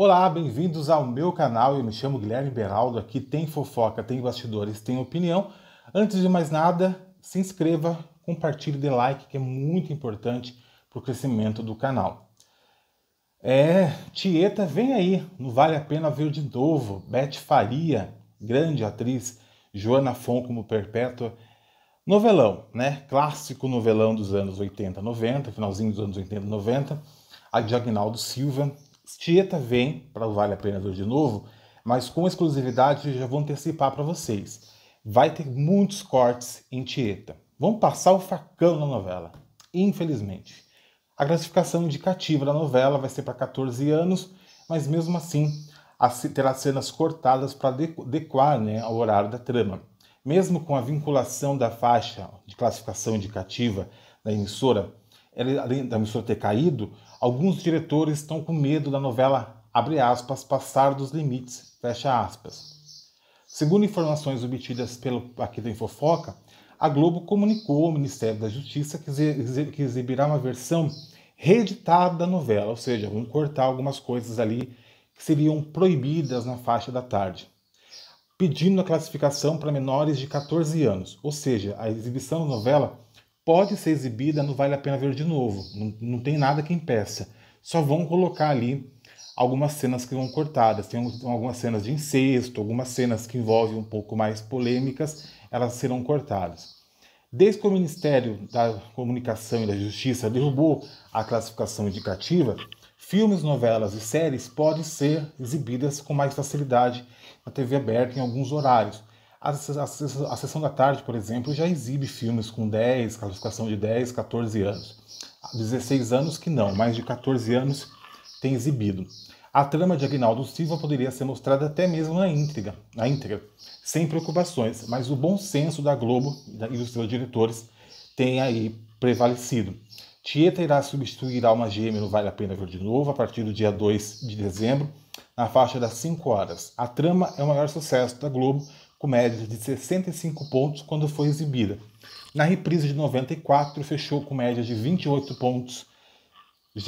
Olá, bem-vindos ao meu canal. Eu me chamo Guilherme Beraldo. Aqui tem fofoca, tem bastidores, tem opinião. Antes de mais nada, se inscreva, compartilhe, dê like, que é muito importante para o crescimento do canal. É, Tieta vem aí, não vale a pena ver de novo. Beth Faria, grande atriz, Joana Fon como Perpétua. Novelão, né? Clássico novelão dos anos 80, 90, finalzinho dos anos 80, 90. A Diagnaldo Silva, Tieta vem para o Vale pena ver de novo, mas com exclusividade já vou antecipar para vocês. Vai ter muitos cortes em Tieta. Vão passar o facão na novela, infelizmente. A classificação indicativa da novela vai ser para 14 anos, mas mesmo assim terá cenas cortadas para adequar né, ao horário da trama. Mesmo com a vinculação da faixa de classificação indicativa da emissora além da emissora ter caído, alguns diretores estão com medo da novela, abre aspas, passar dos limites, fecha aspas. Segundo informações obtidas pelo aqui da Infofoca, a Globo comunicou ao Ministério da Justiça que exibirá uma versão reeditada da novela, ou seja, vão cortar algumas coisas ali que seriam proibidas na faixa da tarde, pedindo a classificação para menores de 14 anos, ou seja, a exibição da novela pode ser exibida não Vale a Pena Ver de novo. Não, não tem nada que impeça. Só vão colocar ali algumas cenas que vão cortadas. Tem algumas cenas de incesto, algumas cenas que envolvem um pouco mais polêmicas, elas serão cortadas. Desde que o Ministério da Comunicação e da Justiça derrubou a classificação indicativa, filmes, novelas e séries podem ser exibidas com mais facilidade na TV aberta em alguns horários. A, a, a sessão da tarde, por exemplo, já exibe filmes com 10, classificação de 10, 14 anos. 16 anos que não, mais de 14 anos tem exibido. A trama de Agnaldo Silva poderia ser mostrada até mesmo na íntegra, na íntegra, sem preocupações, mas o bom senso da Globo e dos seus diretores tem aí prevalecido. Tieta irá substituir Alma Gêmea no Vale a Pena Ver de Novo a partir do dia 2 de dezembro, na faixa das 5 horas. A trama é o maior sucesso da Globo, com média de 65 pontos quando foi exibida. Na reprise de 94, fechou com média de 28 pontos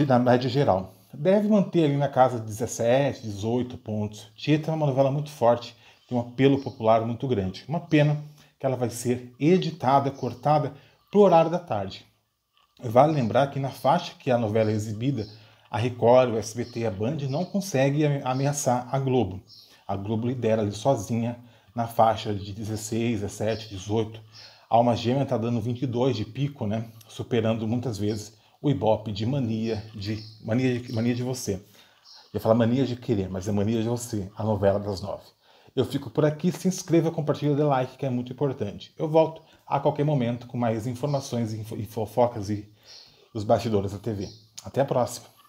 na média geral. Deve manter ali na casa de 17, 18 pontos. Tieta é uma novela muito forte, tem um apelo popular muito grande. Uma pena que ela vai ser editada, cortada para o horário da tarde. Vale lembrar que na faixa que a novela é exibida, a Record, o SBT e a Band não conseguem ameaçar a Globo. A Globo lidera ali sozinha na faixa de 16, 17, 18. A alma gêmea está dando 22 de pico, né? Superando muitas vezes o ibope de mania de mania de, mania de você. Eu ia falar mania de querer, mas é mania de você, a novela das nove. Eu fico por aqui, se inscreva, compartilha, dê like, que é muito importante. Eu volto a qualquer momento com mais informações e fofocas e os bastidores da TV. Até a próxima!